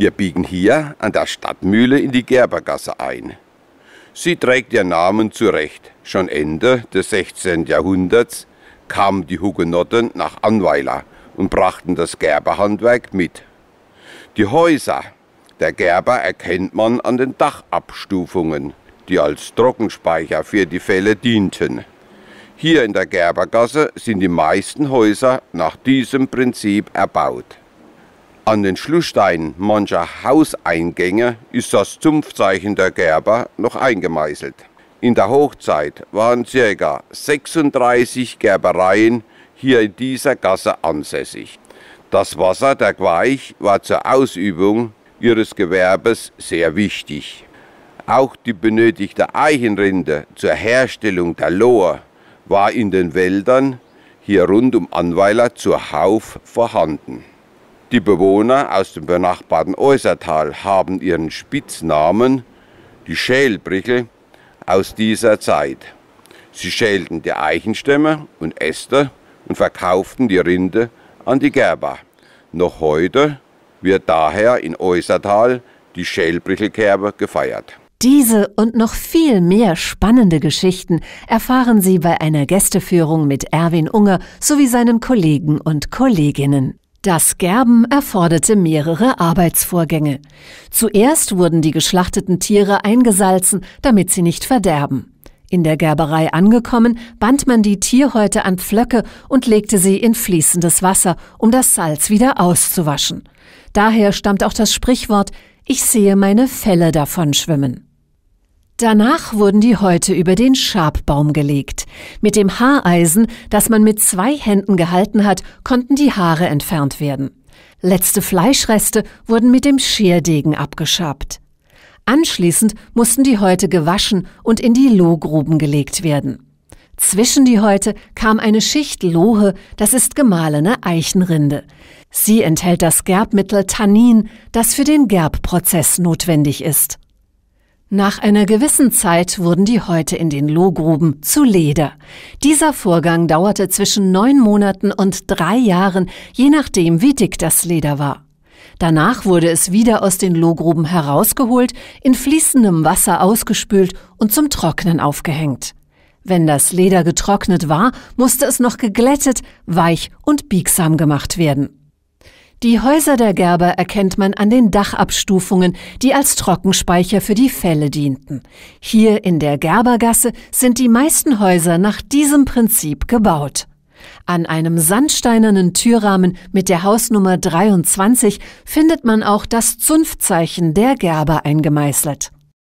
Wir biegen hier an der Stadtmühle in die Gerbergasse ein. Sie trägt ihren Namen zurecht. Schon Ende des 16. Jahrhunderts kamen die Hugenotten nach Anweiler und brachten das Gerberhandwerk mit. Die Häuser der Gerber erkennt man an den Dachabstufungen, die als Trockenspeicher für die Fälle dienten. Hier in der Gerbergasse sind die meisten Häuser nach diesem Prinzip erbaut. An den Schlusssteinen mancher Hauseingänge ist das Zunftzeichen der Gerber noch eingemeißelt. In der Hochzeit waren ca. 36 Gerbereien hier in dieser Gasse ansässig. Das Wasser der Gweich war zur Ausübung ihres Gewerbes sehr wichtig. Auch die benötigte Eichenrinde zur Herstellung der Lohr war in den Wäldern hier rund um Anweiler zuhauf vorhanden. Die Bewohner aus dem benachbarten Äußertal haben ihren Spitznamen, die Schälbrichel, aus dieser Zeit. Sie schälten die Eichenstämme und Äste und verkauften die Rinde an die Gerber. Noch heute wird daher in Äußertal die Schälbrichelkerbe gefeiert. Diese und noch viel mehr spannende Geschichten erfahren Sie bei einer Gästeführung mit Erwin Unger sowie seinen Kollegen und Kolleginnen. Das Gerben erforderte mehrere Arbeitsvorgänge. Zuerst wurden die geschlachteten Tiere eingesalzen, damit sie nicht verderben. In der Gerberei angekommen, band man die Tierhäute an Pflöcke und legte sie in fließendes Wasser, um das Salz wieder auszuwaschen. Daher stammt auch das Sprichwort Ich sehe meine Felle davon schwimmen. Danach wurden die Häute über den Schabbaum gelegt. Mit dem Haareisen, das man mit zwei Händen gehalten hat, konnten die Haare entfernt werden. Letzte Fleischreste wurden mit dem Scherdegen abgeschabt. Anschließend mussten die Häute gewaschen und in die Lohgruben gelegt werden. Zwischen die Häute kam eine Schicht Lohe, das ist gemahlene Eichenrinde. Sie enthält das Gerbmittel Tannin, das für den Gerbprozess notwendig ist. Nach einer gewissen Zeit wurden die Häute in den Lohgruben zu Leder. Dieser Vorgang dauerte zwischen neun Monaten und drei Jahren, je nachdem, wie dick das Leder war. Danach wurde es wieder aus den Lohgruben herausgeholt, in fließendem Wasser ausgespült und zum Trocknen aufgehängt. Wenn das Leder getrocknet war, musste es noch geglättet, weich und biegsam gemacht werden. Die Häuser der Gerber erkennt man an den Dachabstufungen, die als Trockenspeicher für die Fälle dienten. Hier in der Gerbergasse sind die meisten Häuser nach diesem Prinzip gebaut. An einem sandsteinernen Türrahmen mit der Hausnummer 23 findet man auch das Zunftzeichen der Gerber eingemeißelt.